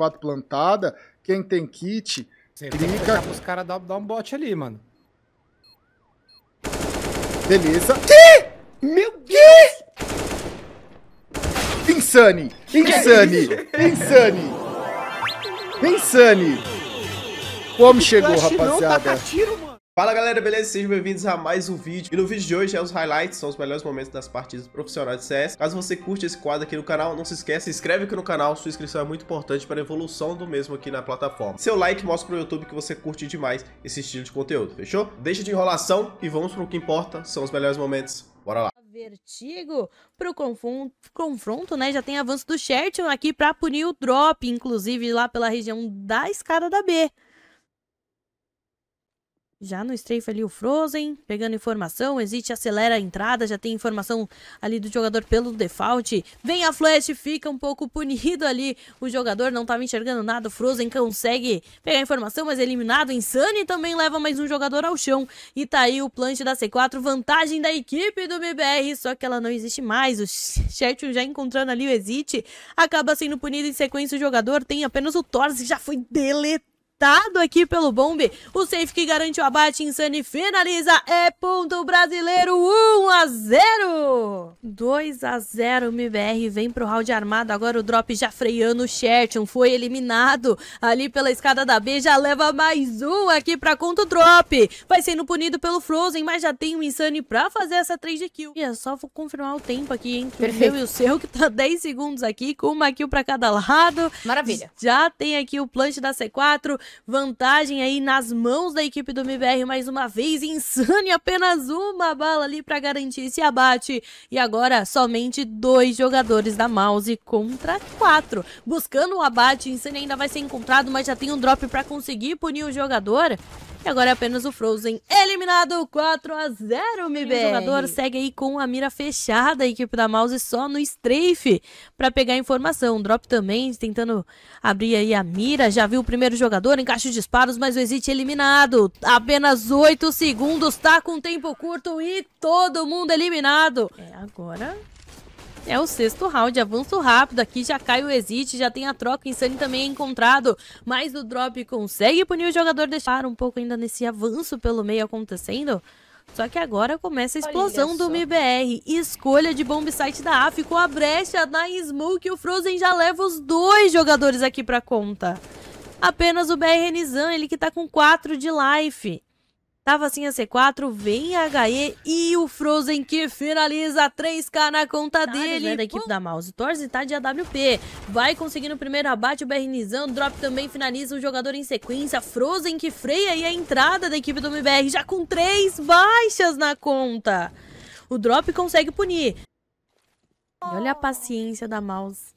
quatro plantada Quem tem kit, clica. os caras dar, um bote ali, mano. Beleza. Que? Meu Deus! Que? Insane! Insane! Que Insane! Insane! Como chegou, rapaziada. Não, tá tiro, mano. Fala galera, beleza? Sejam bem-vindos a mais um vídeo. E no vídeo de hoje é os highlights, são os melhores momentos das partidas profissionais de CS. Caso você curte esse quadro aqui no canal, não se esqueça, se inscreve aqui no canal, sua inscrição é muito importante para a evolução do mesmo aqui na plataforma. Seu like mostra pro YouTube que você curte demais esse estilo de conteúdo, fechou? Deixa de enrolação e vamos pro que importa, são os melhores momentos. Bora lá. Vertigo pro confronto, confronto, né? Já tem avanço do Sherton aqui para punir o drop, inclusive lá pela região da escada da B. Já no strafe ali o Frozen, pegando informação, existe, acelera a entrada, já tem informação ali do jogador pelo default. Vem a flash, fica um pouco punido ali, o jogador não estava enxergando nada, o Frozen consegue pegar informação, mas é eliminado. Insane também leva mais um jogador ao chão. E tá aí o plant da C4, vantagem da equipe do BBR, só que ela não existe mais. O Chetun já encontrando ali o exit, acaba sendo punido em sequência o jogador, tem apenas o Torres, já foi deletado citado aqui pelo Bombe. O safe que garante o abate, Insane finaliza, é ponto brasileiro 1 a 0. 2 a 0 MBR vem pro round armado, agora o drop já freando o Sherton, foi eliminado ali pela escada da B, já leva mais um aqui pra conta o drop. Vai sendo punido pelo Frozen, mas já tem o Insane pra fazer essa 3 de kill. E é só vou confirmar o tempo aqui, hein, o meu e o seu, que tá 10 segundos aqui, com uma kill pra cada lado. Maravilha. Já tem aqui o plant da C4, Vantagem aí nas mãos da equipe do MBR mais uma vez. Insane apenas uma bala ali para garantir esse abate. E agora somente dois jogadores da Mouse contra quatro. Buscando o abate, Insane ainda vai ser encontrado, mas já tem um drop para conseguir punir o jogador. E agora é apenas o Frozen eliminado 4 a 0 MB. O jogador segue aí com a mira fechada, a equipe da Mouse só no strafe para pegar informação. Drop também tentando abrir aí a mira. Já viu o primeiro jogador, encaixa os disparos, mas o Exit eliminado. Apenas 8 segundos, tá com tempo curto e todo mundo eliminado. É agora é o sexto round, avanço rápido, aqui já cai o exit, já tem a troca, Insane também é encontrado, mas o drop consegue punir o jogador, deixar um pouco ainda nesse avanço pelo meio acontecendo. Só que agora começa a explosão do MBR. Escolha de bombsite site da A. Ficou a brecha na Smoke. O Frozen já leva os dois jogadores aqui pra conta. Apenas o BR Nizam, ele que tá com 4 de life na assim a C4, vem a HE e o Frozen que finaliza 3K na conta Tade, dele. Né, da equipe da Mouse, Torze tá de AWP, vai conseguindo o primeiro abate, o Bernizão, Drop também finaliza o jogador em sequência, Frozen que freia aí a entrada da equipe do MBR, já com três baixas na conta. O Drop consegue punir. E olha a paciência da Mouse.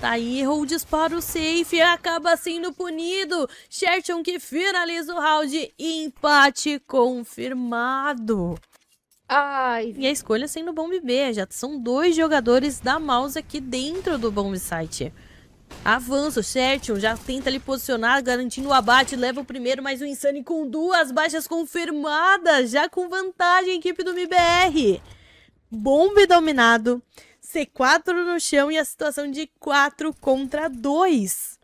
Daí tá errou o disparo safe e acaba sendo punido. Sherton que finaliza o round. Empate confirmado. Ai. E a escolha sendo Bomb B. Já são dois jogadores da mouse aqui dentro do Bomb Site. Avança o Shertion, já tenta ali posicionar, garantindo o abate, leva o primeiro, mas o Insane com duas baixas confirmadas, já com vantagem, equipe do MBR. Bombe dominado c 4 no chão e a situação de 4 contra 2.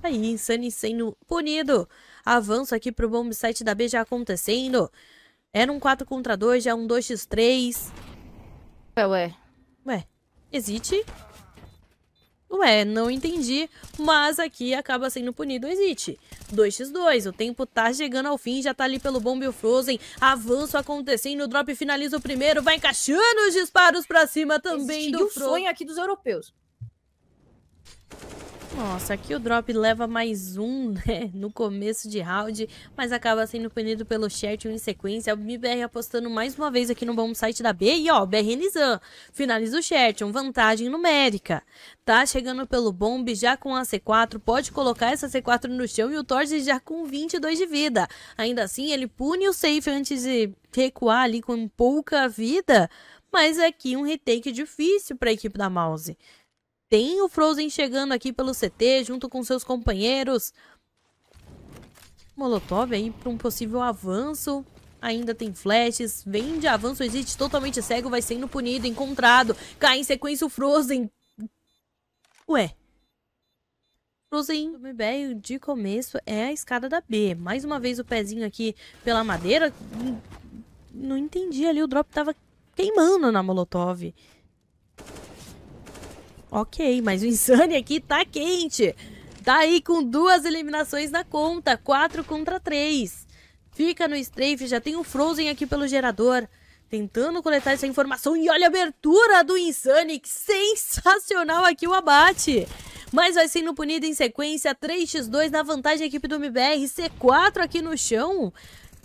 Tá aí, Insane sendo punido. Avanço aqui pro bomb site da B já acontecendo. Era um 4 contra 2, já é um 2x3. Ué, ué. Ué, existe Ué, não entendi, mas aqui acaba sendo punido o Exit. 2x2, o tempo tá chegando ao fim, já tá ali pelo Bomb Frozen, avanço acontecendo, o drop finaliza o primeiro, vai encaixando os disparos pra cima também Existe do o Frozen. sonho aqui dos europeus. Nossa, aqui o drop leva mais um, né, no começo de round, mas acaba sendo punido pelo Sherton em sequência. O MBR apostando mais uma vez aqui no bom site da B e, ó, BR Nizan, finaliza o uma vantagem numérica. Tá chegando pelo bomb já com a C4, pode colocar essa C4 no chão e o Torres já com 22 de vida. Ainda assim, ele pune o safe antes de recuar ali com pouca vida, mas é aqui um retake difícil para a equipe da Mouse. Tem o Frozen chegando aqui pelo CT junto com seus companheiros. Molotov aí para um possível avanço. Ainda tem flashes, vem de avanço, existe totalmente cego, vai sendo punido, encontrado. Cai em sequência o Frozen. Ué. Frozen, o de começo é a escada da B. Mais uma vez o pezinho aqui pela madeira. Hum, não entendi ali, o drop tava queimando na Molotov. Ok, mas o Insane aqui tá quente. Tá aí com duas eliminações na conta, 4 contra 3. Fica no strafe, já tem o um Frozen aqui pelo gerador. Tentando coletar essa informação e olha a abertura do Insane, sensacional aqui o abate. Mas vai sendo punido em sequência, 3x2 na vantagem equipe do MBR, C4 aqui no chão.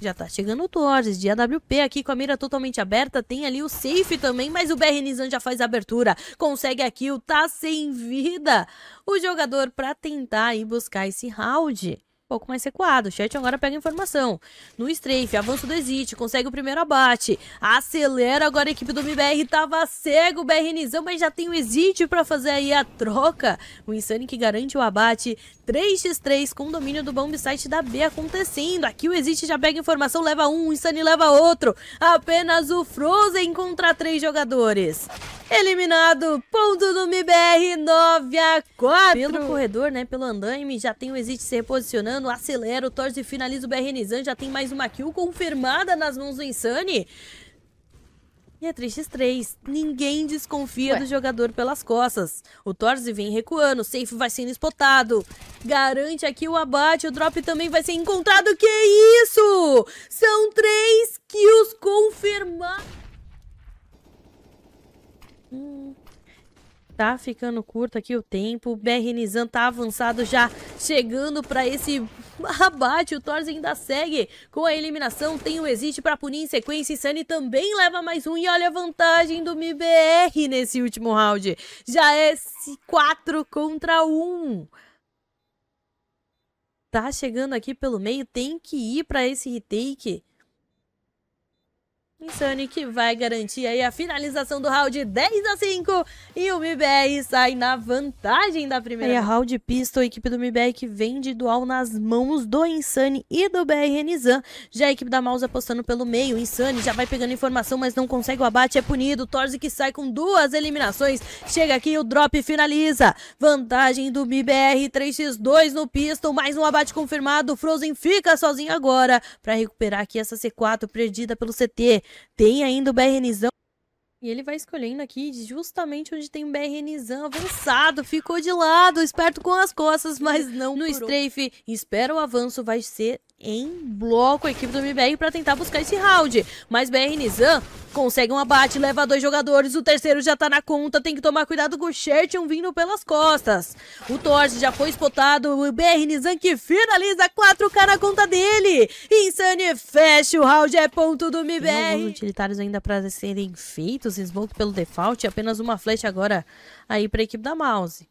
Já tá chegando o Torres de AWP aqui com a mira totalmente aberta. Tem ali o safe também, mas o BR Nizam já faz a abertura. Consegue a kill, tá sem vida. O jogador para tentar ir buscar esse round pouco mais recuado. O Chat agora pega informação. No strafe, avanço do Exit, consegue o primeiro abate. Acelera agora a equipe do MBR, tava cego o BRNzão, mas já tem o Exit pra fazer aí a troca. O Insane que garante o abate. 3x3 com domínio do bomb site da B acontecendo. Aqui o Exit já pega informação, leva um, o Insane leva outro. Apenas o Frozen contra três jogadores. Eliminado, ponto no MBR 9 a 4. Pelo corredor, né, pelo andaime, já tem o Exit se reposicionando, acelera o Torres e finaliza o BR Nizam, já tem mais uma kill confirmada nas mãos do Insane. E a é 3x3, ninguém desconfia Ué. do jogador pelas costas. O Torze vem recuando, o safe vai sendo espotado. Garante aqui o abate, o drop também vai ser encontrado. Que isso? São três kills confirmados tá ficando curto aqui o tempo. O BR Nizam tá avançado já, chegando pra esse abate. O Thorz ainda segue com a eliminação. Tem o Existe pra punir em sequência. Sunny também leva mais um. E olha a vantagem do MBR nesse último round. Já é 4 contra 1 tá chegando aqui pelo meio, tem que ir para esse retake. Insane que vai garantir aí a finalização do round 10 a 5 e o MBR sai na vantagem da primeira. É round pistol, a equipe do MBR que vem de dual nas mãos do Insane e do BR Nizam. Já a equipe da Mouse apostando pelo meio, Insane já vai pegando informação, mas não consegue o abate, é punido. Torze que sai com duas eliminações, chega aqui o drop finaliza. Vantagem do MBR 3x2 no pistol, mais um abate confirmado. Frozen fica sozinho agora para recuperar aqui essa C4 perdida pelo CT. Tem ainda o BRNzão. E ele vai escolhendo aqui justamente onde tem um BRNzão avançado. Ficou de lado, esperto com as costas, mas não no strafe. Espera o avanço, vai ser em bloco a equipe do MBR para tentar buscar esse round. Mas BR Nizam consegue um abate, leva dois jogadores, o terceiro já tá na conta, tem que tomar cuidado com o Shertion vindo pelas costas. O Torce já foi espotado, o BR Nizam que finaliza 4K na conta dele. Insane fecha o round, é ponto do MBR. Tem utilitários ainda para serem feitos, smoke pelo default, apenas uma flecha agora aí para a equipe da Mouse.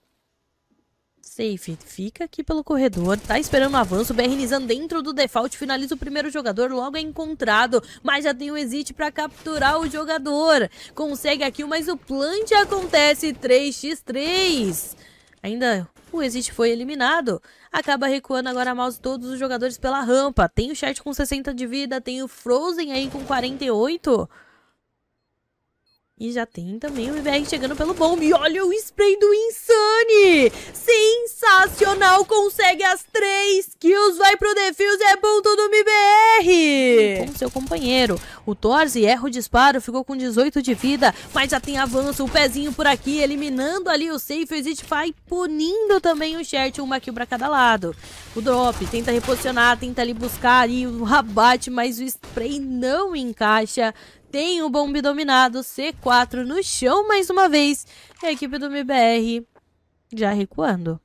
Safe fica aqui pelo corredor, tá esperando o avanço, Bernizan dentro do default, finaliza o primeiro jogador, logo é encontrado, mas já tem o exit pra capturar o jogador. Consegue aqui, mas o plant acontece 3x3. Ainda o exit foi eliminado. Acaba recuando agora a mouse todos os jogadores pela rampa. Tem o chat com 60 de vida, tem o Frozen aí com 48. E já tem também o MBR chegando pelo bombe. E olha o spray do Insane! Sensacional! Consegue as três kills, vai pro defuse, é ponto do MBR! Com seu companheiro. O Torzi erra o disparo, ficou com 18 de vida, mas já tem avanço, o pezinho por aqui, eliminando ali o safe, o Exit vai punindo também o Shert, uma kill pra cada lado. O drop tenta reposicionar, tenta ali buscar ali o abate, mas o spray não encaixa. Tem o bombe dominado, C4 no chão mais uma vez. E a equipe do MBR já recuando.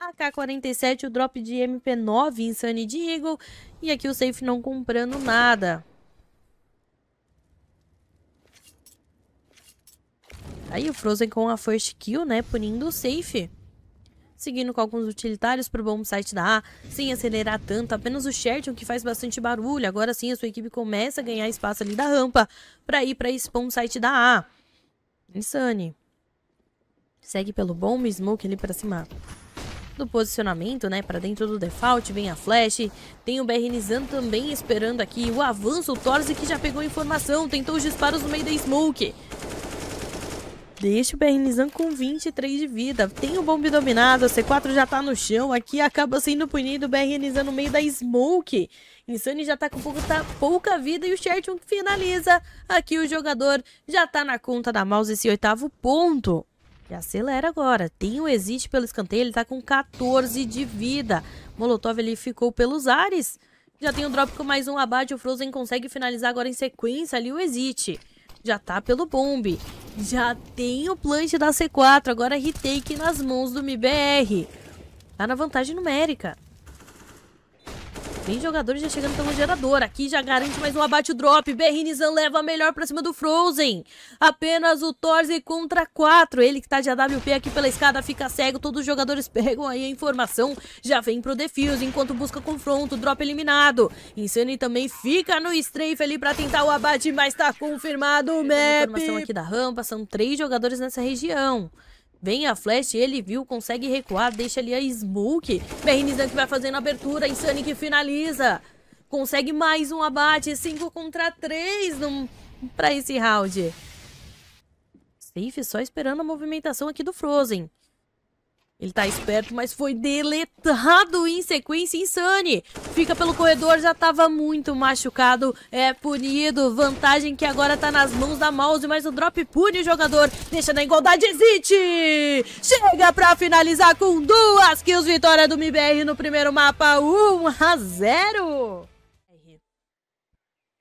AK-47, o drop de MP9, Insane de Eagle. E aqui o safe não comprando nada. Tá aí o Frozen com a first kill, né, punindo o safe. Seguindo com alguns utilitários pro bom site da A, sem acelerar tanto, apenas o Sherton que faz bastante barulho. Agora sim a sua equipe começa a ganhar espaço ali da rampa para ir pra spawn site da A. Insane. Segue pelo bom smoke ali pra cima do posicionamento, né, para dentro do default, vem a flash, tem o BR Nizam também esperando aqui, o avanço, o Torze que já pegou informação, tentou os disparos no meio da smoke, Deixa o Bernizan com 23 de vida. Tem o bombe dominado, a C4 já tá no chão. Aqui acaba sendo punido o Bernizan no meio da smoke. Insane já tá com pouca, tá pouca vida e o Sherton finaliza. Aqui o jogador já tá na conta da mouse esse oitavo ponto. E acelera agora. Tem o exit pelo escanteio, ele tá com 14 de vida. Molotov ele ficou pelos ares. Já tem o um drop com mais um abate. O Frozen consegue finalizar agora em sequência ali o exit já tá pelo bombe. Já tem o plant da C4, agora retake nas mãos do MBR. Tá na vantagem numérica. Tem jogadores já chegando pelo gerador. Aqui já garante mais um abate drop. Berrinizan leva melhor pra cima do Frozen. Apenas o Torze contra 4. Ele que tá de AWP aqui pela escada fica cego. Todos os jogadores pegam aí a informação. Já vem pro defuse enquanto busca confronto. Drop eliminado. Insane também fica no strafe ali pra tentar o abate, mas tá confirmado o map. Informação aqui da rampa. São três jogadores nessa região. Vem a Flash, ele viu, consegue recuar, deixa ali a Smoke. Bernizan que vai fazendo a abertura, Insane que finaliza. Consegue mais um abate, 5 contra 3 num... para esse round. Safe só esperando a movimentação aqui do Frozen. Ele tá esperto, mas foi deletado em sequência insane. Fica pelo corredor, já tava muito machucado. É punido. Vantagem que agora tá nas mãos da Mouse, mas o drop pune o jogador. Deixa na igualdade, existe! Chega pra finalizar com duas kills. Vitória do MBR no primeiro mapa, 1 a 0.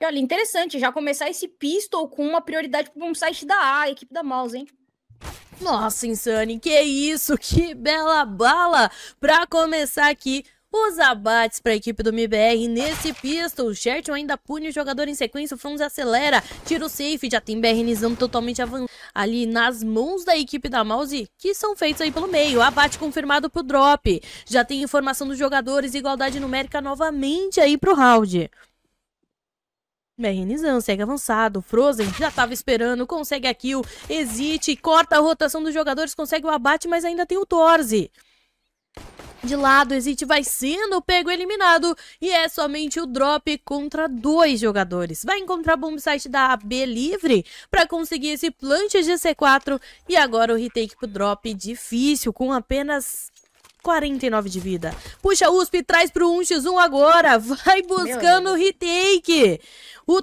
E olha, interessante já começar esse pistol com uma prioridade pro site da A, a equipe da Mouse, hein? Nossa, Insane, que isso, que bela bala! Pra começar aqui, os abates para a equipe do MBR nesse pistol. O Sherton ainda pune o jogador em sequência. O Franz acelera, tira o safe. Já tem BRNzão totalmente avançado ali nas mãos da equipe da Mouse, que são feitos aí pelo meio. Abate confirmado pro drop. Já tem informação dos jogadores, igualdade numérica novamente aí pro round. Merrinizan segue avançado, Frozen já estava esperando, consegue a kill, Exite corta a rotação dos jogadores, consegue o abate, mas ainda tem o Torze. De lado, Exit vai sendo pego eliminado e é somente o drop contra dois jogadores. Vai encontrar site da AB livre para conseguir esse plant de C4 e agora o retake pro drop difícil com apenas 49 de vida. Puxa USP, traz pro 1x1 agora. Vai buscando o retake. O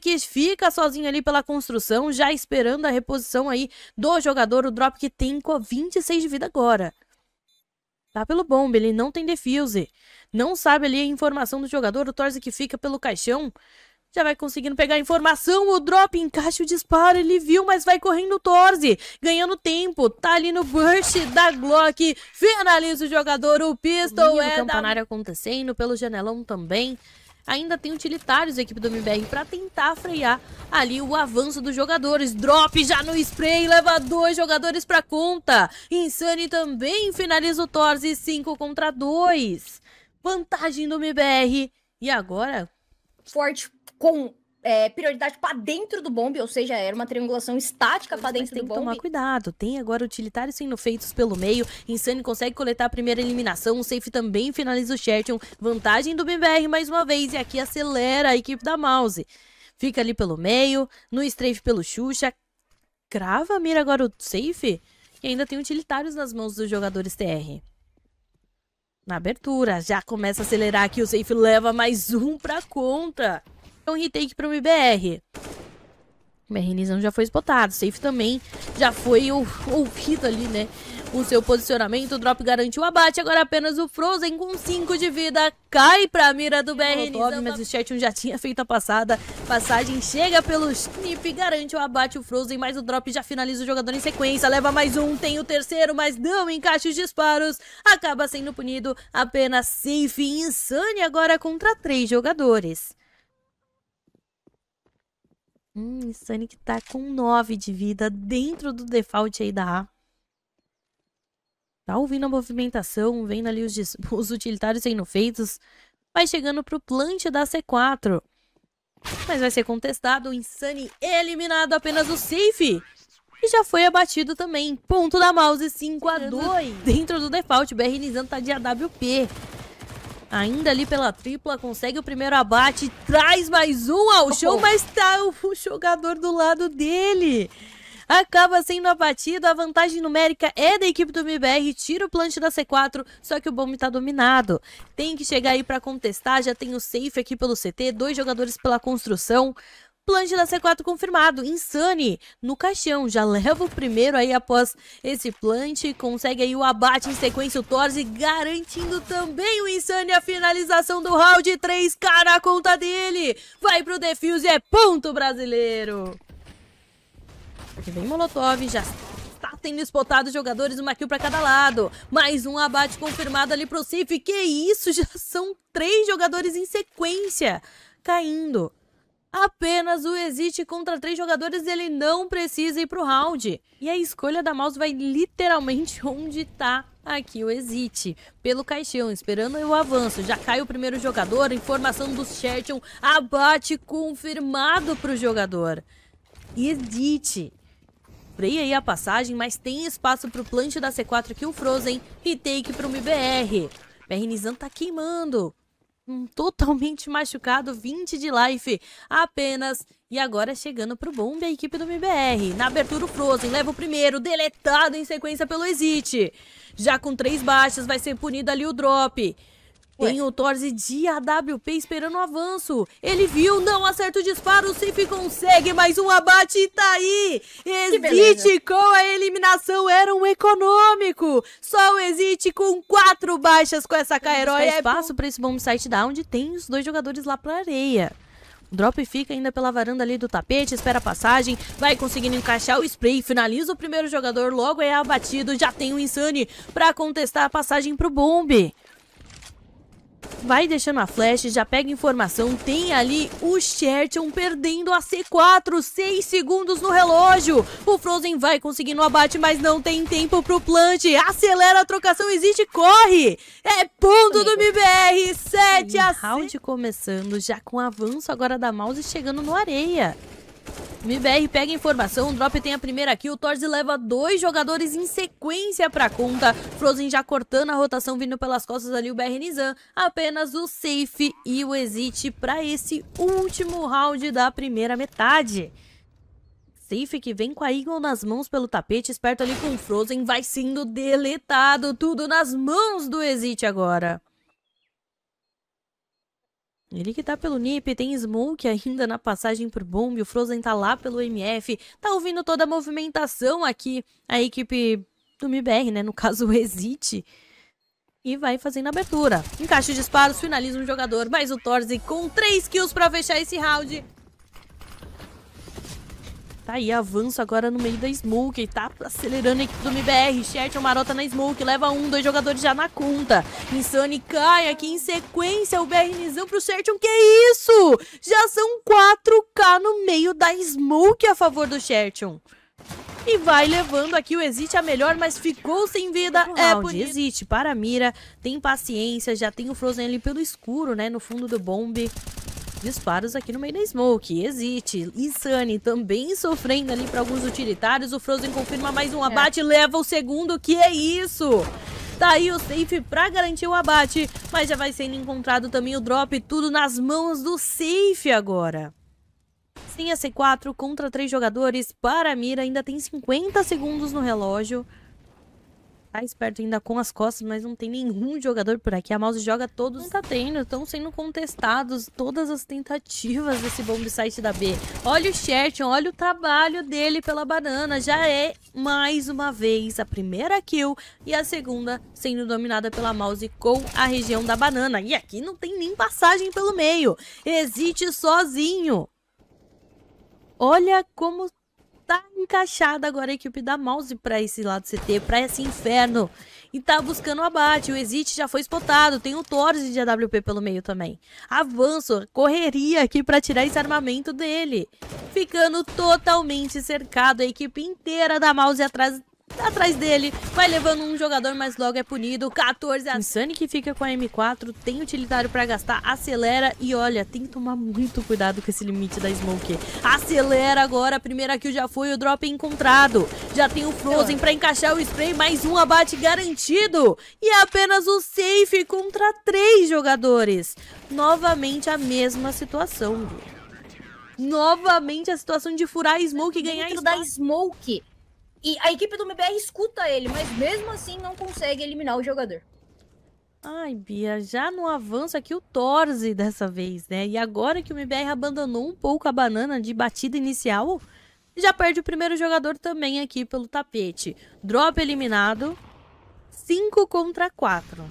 que fica sozinho ali pela construção, já esperando a reposição aí do jogador. O drop que tem com 26 de vida agora. Tá pelo bombe, ele não tem defuse. Não sabe ali a informação do jogador. O que fica pelo caixão. Já vai conseguindo pegar a informação, o drop encaixa o disparo, ele viu, mas vai correndo o torce, ganhando tempo, tá ali no burst da Glock, finaliza o jogador, o pistol Lindo é campeonato da... acontecendo pelo janelão também ainda tem utilitários a equipe do MBR para tentar frear ali o avanço dos jogadores. Drop já no spray, leva dois jogadores para conta. Insane também finaliza o Torze 5 contra 2. Vantagem do MBR. E agora? Forte com é, prioridade para dentro do bombe, ou seja, era uma triangulação estática para dentro do bombe. tem que Tomar cuidado, tem agora utilitários sendo feitos pelo meio. Insane consegue coletar a primeira eliminação, o safe também finaliza o Sherton. Vantagem do BBR mais uma vez e aqui acelera a equipe da Mouse. Fica ali pelo meio, no strafe pelo Xuxa. Crava mira agora o safe e ainda tem utilitários nas mãos dos jogadores TR. Na abertura, já começa a acelerar aqui, o safe leva mais um pra conta. Um então, retake para o MBR. MBR já foi spotado. Safe também já foi ouvido ali, né? O seu posicionamento, o drop garantiu o abate. Agora apenas o Frozen com 5 de vida. Cai pra mira do BR Mas tá o Chat já tinha feito a passada. Passagem chega pelo snip, garante o abate. O Frozen mais o drop já finaliza o jogador em sequência. Leva mais um, tem o terceiro, mas não encaixa os disparos. Acaba sendo punido apenas safe e insane agora contra três jogadores. Hum, que tá com 9 de vida dentro do default aí da A. Tá ouvindo a movimentação, vendo ali os, os utilitários sendo feitos. Vai chegando pro plant da C4. Mas vai ser contestado, o Insane é eliminado apenas o safe. E já foi abatido também. Ponto da mouse 5 a 2 Dentro do default, BR Nizam tá de AWP ainda ali pela tripla, consegue o primeiro abate, traz mais um ao show, mas tá o jogador do lado dele. Acaba sendo abatido, a vantagem numérica é da equipe do MBR, tira o plant da C4, só que o bombe tá dominado. Tem que chegar aí para contestar, já tem o safe aqui pelo CT, dois jogadores pela construção da C4 confirmado, Insane no caixão, já leva o primeiro aí após esse plant, consegue aí o abate em sequência, o Torze garantindo também o Insane a finalização do round, 3k na conta dele, vai pro defuse, é ponto brasileiro! Aqui vem Molotov, já tá tendo espotado jogadores, uma kill pra cada lado. Mais um abate confirmado ali pro Cif. Que isso, já são três jogadores em sequência caindo. Apenas o Exit contra três jogadores ele não precisa ir pro round. E a escolha da mouse vai literalmente onde tá aqui o Exit Pelo caixão, esperando o avanço. Já cai o primeiro jogador, informação do Sherton, abate confirmado pro jogador. Exit Freia aí a passagem, mas tem espaço pro plant da C4 que o Frozen e take pro MBR. BR tá queimando totalmente machucado, 20 de life apenas. E agora chegando pro bombe a equipe do MBR. Na abertura o Frozen leva o primeiro, deletado em sequência pelo Exit. Já com três baixas vai ser punido ali o drop. Tem o Torze de AWP esperando o avanço. Ele viu, não acerta o disparo. O Safe consegue mais um abate e tá aí. Exit com a eliminação. Era um econômico. Só o Exit com quatro baixas com essa K-Herói. É espaço para esse bomb site da onde Tem os dois jogadores lá pra areia. O drop fica ainda pela varanda ali do tapete, espera a passagem, vai conseguindo encaixar o spray, finaliza o primeiro jogador, logo é abatido, já tem o Insane para contestar a passagem pro Bombe. Vai deixando a flash, já pega informação. Tem ali o Sherton perdendo a C4. 6 segundos no relógio. O Frozen vai conseguindo o abate, mas não tem tempo pro plant. Acelera a trocação, existe, corre! É ponto do MBR, 7 a 6. Round começando, já com avanço agora da Mouse chegando no areia. O MBR pega informação, o Drop tem a primeira kill, o Torze leva dois jogadores em sequência pra conta. Frozen já cortando a rotação, vindo pelas costas ali o BR Nizam. Apenas o Safe e o Exit pra esse último round da primeira metade. Safe que vem com a Eagle nas mãos pelo tapete, esperto ali com o Frozen, vai sendo deletado tudo nas mãos do Exit agora. Ele que tá pelo NIP, tem Smoke ainda na passagem por Bomb, o Frozen tá lá pelo MF, tá ouvindo toda a movimentação aqui, a equipe do MIBR, né, no caso o Exit, e vai fazendo a abertura. Encaixa de disparos, finaliza um jogador, mais o Torze com 3 kills pra fechar esse round. Tá aí, avanço agora no meio da Smoke. Tá acelerando a equipe do MBR. Shert, marota na Smoke. Leva um, dois jogadores já na conta. Insane cai aqui em sequência. O BRNzão pro Shertion, Que é isso? Já são 4K no meio da Smoke a favor do Shertion. E vai levando aqui o Exit a melhor, mas ficou sem vida. Round, é punido. Exit para a mira. Tem paciência. Já tem o Frozen ali pelo escuro, né? No fundo do bombe disparos aqui no meio da Smoke. Exit, Insane também sofrendo ali para alguns utilitários. O Frozen confirma mais um é. abate, é. leva o segundo. Que é isso? Tá aí o safe para garantir o abate, mas já vai sendo encontrado também o drop, tudo nas mãos do safe agora. Sim, a C4 contra três jogadores para a mira, ainda tem 50 segundos no relógio tá esperto ainda com as costas, mas não tem nenhum jogador por aqui. A Mouse joga todos. Não tá tendo, estão sendo contestados todas as tentativas desse bomb site da B. Olha o Sherton, olha o trabalho dele pela banana. Já é, mais uma vez, a primeira kill e a segunda sendo dominada pela Mouse com a região da banana. E aqui não tem nem passagem pelo meio. Existe sozinho. Olha como tá encaixada agora a equipe da Mouse pra esse lado CT, pra esse inferno. E tá buscando o abate. O Exit já foi spotado. Tem o Torres de AWP pelo meio também. Avanço, correria aqui pra tirar esse armamento dele. Ficando totalmente cercado. A equipe inteira da Mouse atrás Tá atrás dele, vai levando um jogador, mas logo é punido, 14 a... Insane que fica com a M4, tem utilitário pra gastar, acelera e olha, tem que tomar muito cuidado com esse limite da Smoke. Acelera agora, a primeira kill já foi, o drop encontrado. Já tem o Frozen pra encaixar o spray, mais um abate garantido. E é apenas o safe contra três jogadores. Novamente a mesma situação, Novamente a situação de furar a Smoke e ganhar... Dentro da Smoke e a equipe do MBR escuta ele, mas mesmo assim não consegue eliminar o jogador. Ai, Bia, já no avanço aqui o Torze dessa vez, né? E agora que o MBR abandonou um pouco a banana de batida inicial, já perde o primeiro jogador também aqui pelo tapete. Drop eliminado. 5 contra 4.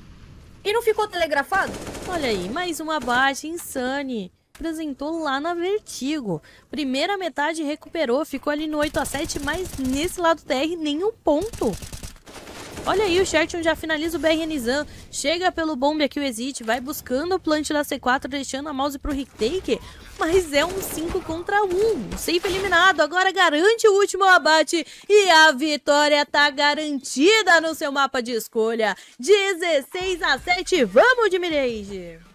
E não ficou telegrafado? Olha aí, mais uma baixa, Insane apresentou lá na Vertigo. Primeira metade recuperou, ficou ali no 8 a 7 mas nesse lado TR nenhum ponto. Olha aí, o Sherton já finaliza o BRN Zan, chega pelo bombe aqui o Exit, vai buscando o plant da C4, deixando a mouse pro Ricktake, mas é um 5 contra 1, um. safe eliminado, agora garante o último abate e a vitória tá garantida no seu mapa de escolha, 16 a 7, vamos de Mirage!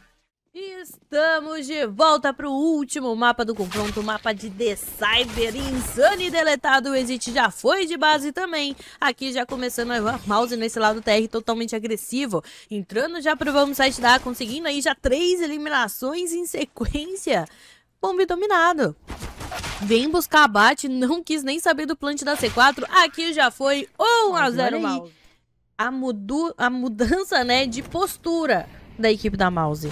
estamos de volta para o último mapa do confronto, o mapa de The Cyber Insane deletado. O Exit já foi de base também. Aqui já começando a mouse nesse lado TR totalmente agressivo. Entrando já para o vamos site da conseguindo aí já três eliminações em sequência. Bombe dominado. Vem buscar abate, não quis nem saber do plant da C4. Aqui já foi 1 a 0 é mouse. A, mudu, a mudança né, de postura da equipe da mouse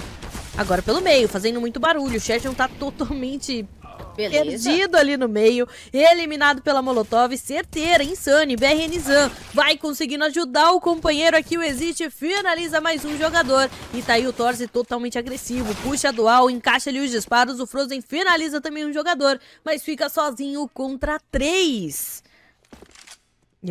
agora pelo meio, fazendo muito barulho. O Sherton tá totalmente Beleza. perdido ali no meio, eliminado pela Molotov, certeira, insane, BRN Zan, vai conseguindo ajudar o companheiro aqui, o Exit finaliza mais um jogador, e tá aí o Torce totalmente agressivo, puxa a dual, encaixa ali os disparos, o Frozen finaliza também um jogador, mas fica sozinho contra três.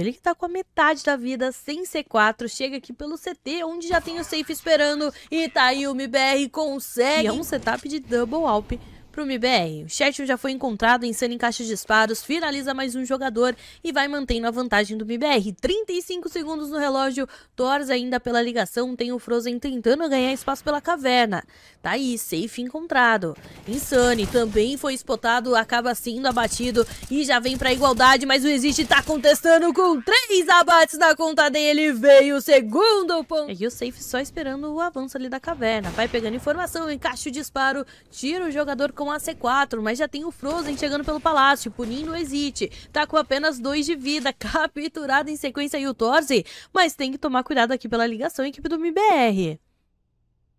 Ele que tá com a metade da vida sem C4, chega aqui pelo CT, onde já tem o safe esperando. E tá aí o MBR consegue. E é um setup de double alp Pro MBR. o Churchill já foi encontrado em cena em caixa de disparos, finaliza mais um jogador e vai mantendo a vantagem do MBR. 35 segundos no relógio, Thors ainda pela ligação, tem o Frozen tentando ganhar espaço pela caverna. Tá aí, safe encontrado. Insane também foi spotado, acaba sendo abatido e já vem pra igualdade, mas o Exige tá contestando com três abates na conta dele. Veio o segundo ponto. E o safe só esperando o avanço ali da caverna. Vai pegando informação, encaixa o disparo, tira o jogador com com a C4, mas já tem o Frozen chegando pelo palácio, punindo o Exit. Tá com apenas dois de vida, capturado em sequência aí o Torze, mas tem que tomar cuidado aqui pela ligação, equipe do MBR.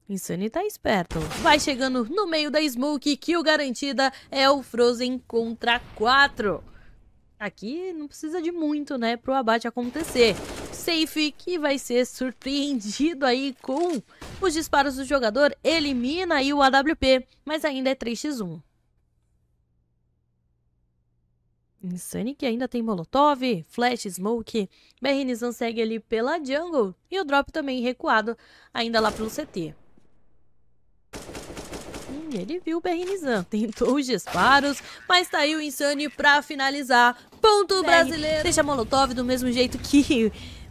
Insane tá esperto. Vai chegando no meio da Smoke, kill garantida, é o Frozen contra 4. Aqui não precisa de muito, né, pro abate acontecer. Safe, que vai ser surpreendido aí com os disparos do jogador, elimina aí o AWP, mas ainda é 3x1. Insane que ainda tem Molotov, Flash, Smoke, Bernizan segue ali pela Jungle e o Drop também recuado ainda lá pelo CT. Hum, ele viu o Bernizan, tentou os disparos, mas tá aí o Insane pra finalizar. Ponto brasileiro! Deixa Molotov do mesmo jeito que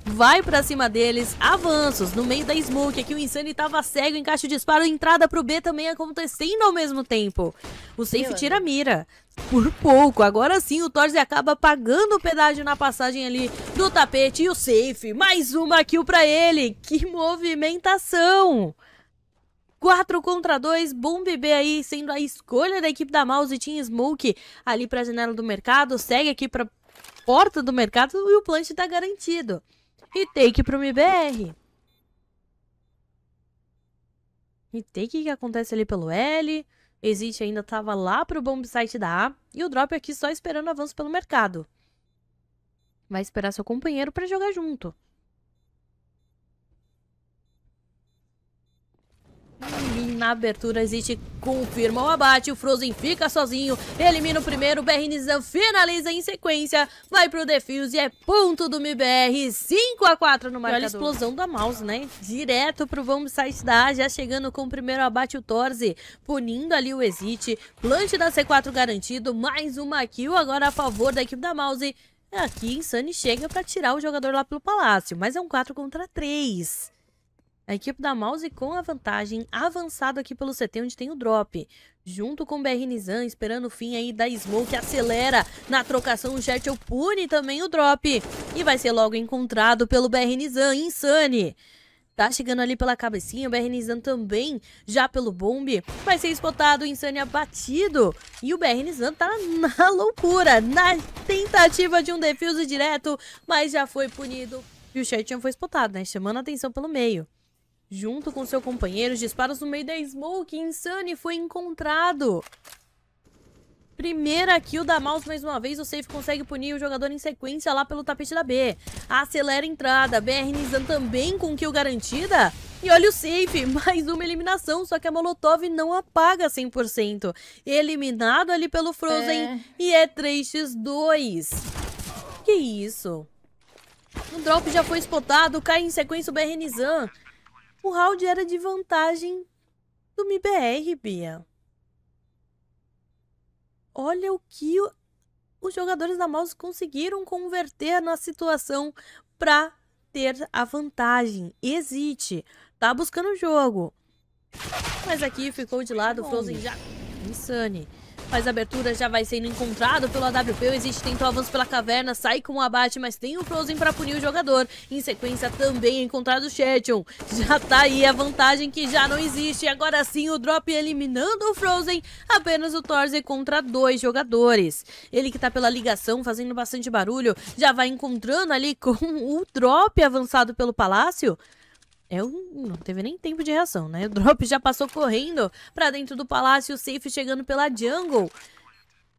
vai pra cima deles, avanços no meio da smoke, aqui o Insane tava cego, encaixa o disparo, entrada pro B também acontecendo ao mesmo tempo. O safe tira a mira, por pouco, agora sim o Torze acaba pagando o pedágio na passagem ali do tapete e o safe, mais uma kill pra ele, que movimentação! 4 contra 2, Bomb B aí sendo a escolha da equipe da Mouse, tinha Smoke ali para a janela do mercado, segue aqui para porta do mercado e o plant está garantido. E take pro MBR. E take que acontece ali pelo L. Existe ainda tava lá pro bombsite da A. E o drop aqui só esperando avanço pelo mercado. Vai esperar seu companheiro para jogar junto. Hum, na abertura, existe confirma o abate, o Frozen fica sozinho, elimina o primeiro, o BRNizan finaliza em sequência, vai pro defuse e é ponto do MBR, 5 a 4 no marcador. olha a explosão da mouse, né? Direto pro vamos site da A, já chegando com o primeiro abate o Torze, punindo ali o Exit, plant da C4 garantido, mais uma kill agora a favor da equipe da mouse, Aqui, Insane chega para tirar o jogador lá pelo palácio, mas é um 4 contra 3. A equipe da Mouse com a vantagem avançado aqui pelo CT, onde tem o drop. Junto com o BR Nizam, esperando o fim aí da Smoke, acelera. Na trocação, o Shertel pune também o drop. E vai ser logo encontrado pelo BR Nizam, Insane. Tá chegando ali pela cabecinha, o BR Nizam também, já pelo bombe. Vai ser espotado, Insane abatido. E o BR Nizam tá na loucura, na tentativa de um defuso direto, mas já foi punido. E o Shertel foi espotado, né? Chamando a atenção pelo meio. Junto com seu companheiro, disparos no meio da Smoke. Insane foi encontrado. Primeira kill da Mouse mais uma vez, o Safe consegue punir o jogador em sequência lá pelo tapete da B. Acelera a entrada, BR Nizam também com kill garantida. E olha o Safe, mais uma eliminação, só que a Molotov não apaga 100%. Eliminado ali pelo Frozen é. e é 3x2. Que isso? O drop já foi spotado, cai em sequência o BR Nizam. O round era de vantagem do MBR, Bia. Olha o que os jogadores da Mouse conseguiram converter na situação para ter a vantagem. Existe, tá buscando o jogo. Mas aqui ficou de lado o Frozen já. Insane. Faz abertura, já vai sendo encontrado pelo AWP. O Existe tenta o avanço pela caverna, sai com o abate, mas tem o Frozen para punir o jogador. Em sequência, também é encontrado o Shetion. Já tá aí a vantagem que já não existe. Agora sim, o Drop eliminando o Frozen. Apenas o Torze contra dois jogadores. Ele que tá pela ligação, fazendo bastante barulho, já vai encontrando ali com o Drop avançado pelo Palácio. Eu é não teve nem tempo de reação, né? O Drop já passou correndo pra dentro do palácio, o Safe chegando pela jungle.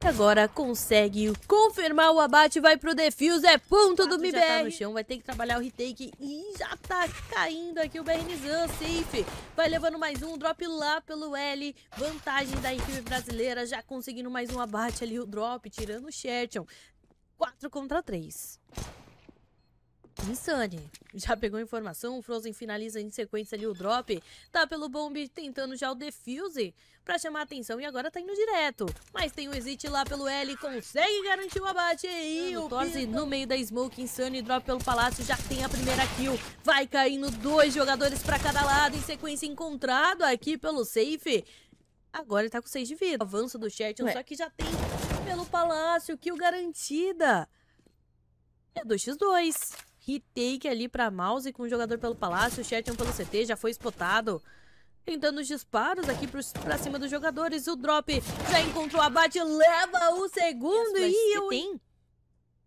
Agora consegue confirmar o abate, vai pro defuse, é ponto do MBR. Já tá no chão, vai ter que trabalhar o retake e já tá caindo aqui o Bernizan, safe. Vai levando mais um, drop lá pelo L. Vantagem da equipe brasileira, já conseguindo mais um abate ali, o drop, tirando o Sherton. 4 contra 3. Insane. Já pegou informação? O Frozen finaliza em sequência ali o drop. Tá pelo bomb tentando já o defuse pra chamar a atenção e agora tá indo direto. Mas tem o exit lá pelo L, consegue garantir o abate. E o no meio da smoke. Insane drop pelo palácio, já tem a primeira kill. Vai caindo dois jogadores pra cada lado. Em sequência encontrado aqui pelo safe. Agora ele tá com 6 de vida. Avanço do chat, só que já tem pelo palácio, kill garantida. É 2x2. Retake ali pra mouse com o jogador pelo palácio, o Shetton pelo CT, já foi spotado. Tentando os disparos aqui pros, pra cima dos jogadores. O drop já encontrou abate, leva o segundo e, o eu... Tem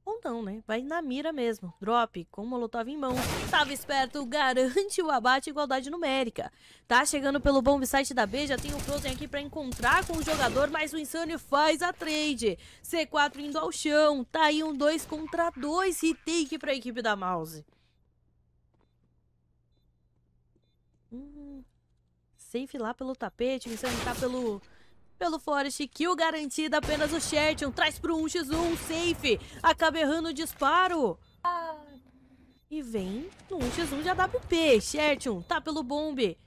ou não, né? Vai na mira mesmo. Drop, com molotov em mão. Tava esperto, garante o abate igualdade numérica. Tá chegando pelo bomb site da B, já tem o Frozen aqui pra encontrar com o jogador, mas o Insane faz a trade. C4 indo ao chão, tá aí um 2 contra 2 retake pra equipe da Mouse. Hum, safe lá pelo tapete, o Insane tá pelo pelo Forest, kill garantida, apenas o Sherton traz pro 1x1, safe, acaba errando o disparo. Ah. E vem no 1x1 de AWP, Sherton tá pelo bombe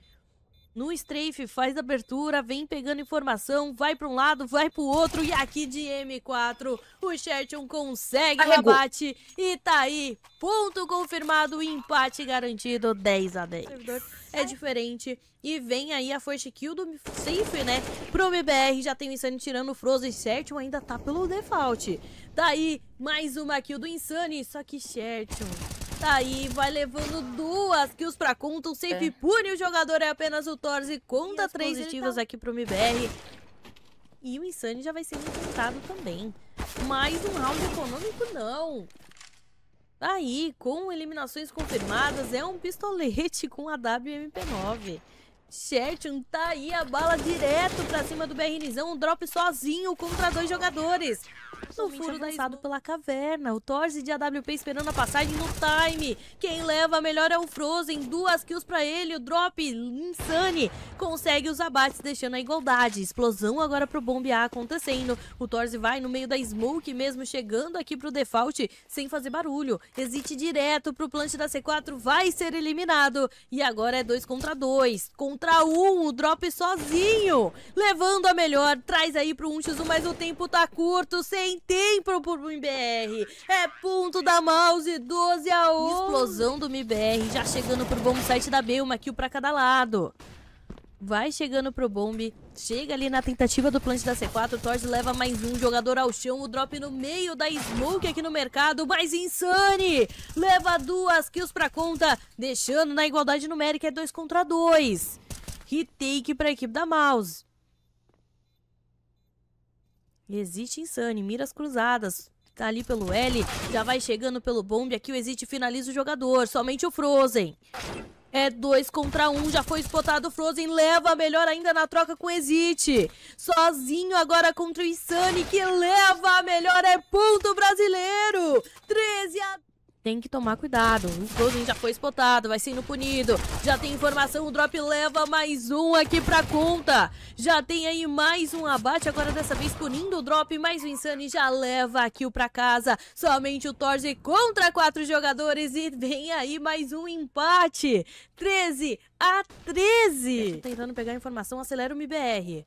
no strafe, faz abertura, vem pegando informação, vai para um lado, vai para o outro, e aqui de M4, o Shetton consegue Arregou. o abate, e tá aí, ponto confirmado, empate garantido, 10 a 10 é diferente. E vem aí a first kill do Safe, né? Pro BBR, já tem o Insane tirando o Frozen, Shertion ainda tá pelo default. Daí, tá mais uma kill do Insane, só que Shertion Tá aí vai levando duas kills pra conta. O safe é. pune, o jogador é apenas o Torze. Conta três positivas tá... aqui pro MBR. E o Insane já vai sendo enfrentado também. Mais um round econômico, não. Tá aí, com eliminações confirmadas, é um pistolete com a WMP9. Sherton tá aí a bala direto pra cima do BRNzão, um drop sozinho contra dois jogadores no furo lançado pela caverna. O Torze de AWP esperando a passagem no time. Quem leva melhor é o Frozen. Duas kills pra ele. O drop insane consegue os abates, deixando a igualdade. Explosão agora pro Bomb A acontecendo. O Torze vai no meio da smoke mesmo, chegando aqui pro default sem fazer barulho. Exite direto pro plant da C4. Vai ser eliminado. E agora é dois contra dois. Contra um, o drop sozinho. Levando a melhor. Traz aí pro 1x1, mas o tempo tá curto. Sem tem pro, pro MBR. É ponto da mouse, 12 a 1. Explosão do MBR, já chegando pro bom site da B, uma kill pra cada lado. Vai chegando pro bombe, chega ali na tentativa do plant da C4, Torres leva mais um jogador ao chão, o drop no meio da Smoke aqui no mercado, mas Insane leva duas kills pra conta, deixando na igualdade numérica, é 2 contra 2. Retake pra equipe da Mouse. Existe Insane, miras cruzadas. Tá ali pelo L, já vai chegando pelo bombe. Aqui o Exit finaliza o jogador, somente o Frozen. É dois contra um, já foi espotado o Frozen, leva melhor ainda na troca com o Exit. Sozinho agora contra o Insane, que leva melhor, é ponto brasileiro. 13 a tem que tomar cuidado. O Golden já foi espotado, vai sendo punido. Já tem informação, o Drop leva mais um aqui pra conta. Já tem aí mais um abate, agora dessa vez punindo o Drop, mais o Insane já leva a kill pra casa. Somente o Torge contra quatro jogadores e vem aí mais um empate. 13 a 13. Eu tô tentando pegar a informação, acelera o MBR.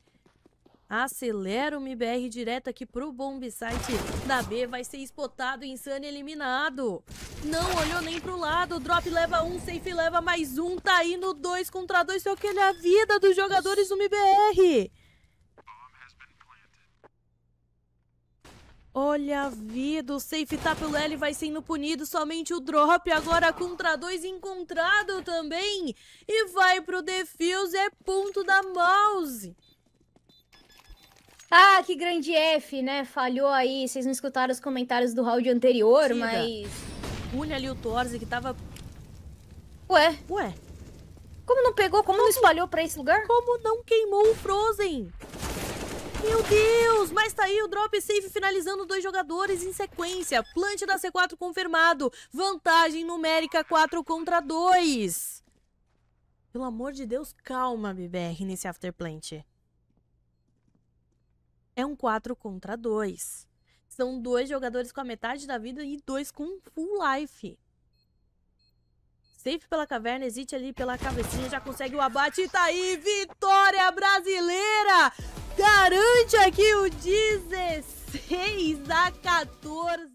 Acelera o MBR direto aqui pro bomb site da B, vai ser espotado, Insane eliminado. Não olhou nem pro lado, Drop leva um, Safe leva mais um, tá aí no 2 contra 2, só que ele é a vida dos jogadores do MBR. Olha a vida, o safe tá pelo L, vai sendo punido, somente o drop, agora contra dois encontrado também. E vai pro defuse, é ponto da mouse. Ah, que grande F, né? Falhou aí. Vocês não escutaram os comentários do round anterior, Siga. mas. Pune ali o Torze que tava. Ué? Ué? Como não pegou? Como, Como... não espalhou pra esse lugar? Como não queimou o Frozen? Meu Deus! Mas tá aí o drop safe finalizando dois jogadores em sequência. Plant da C4 confirmado. Vantagem numérica 4 contra 2. Pelo amor de Deus, calma, BBR, nesse afterplant é um 4 contra 2. São dois jogadores com a metade da vida e dois com full life. Safe pela caverna, existe ali pela cabecinha, já consegue o abate e tá aí, vitória brasileira! Garante aqui o 16 a 14.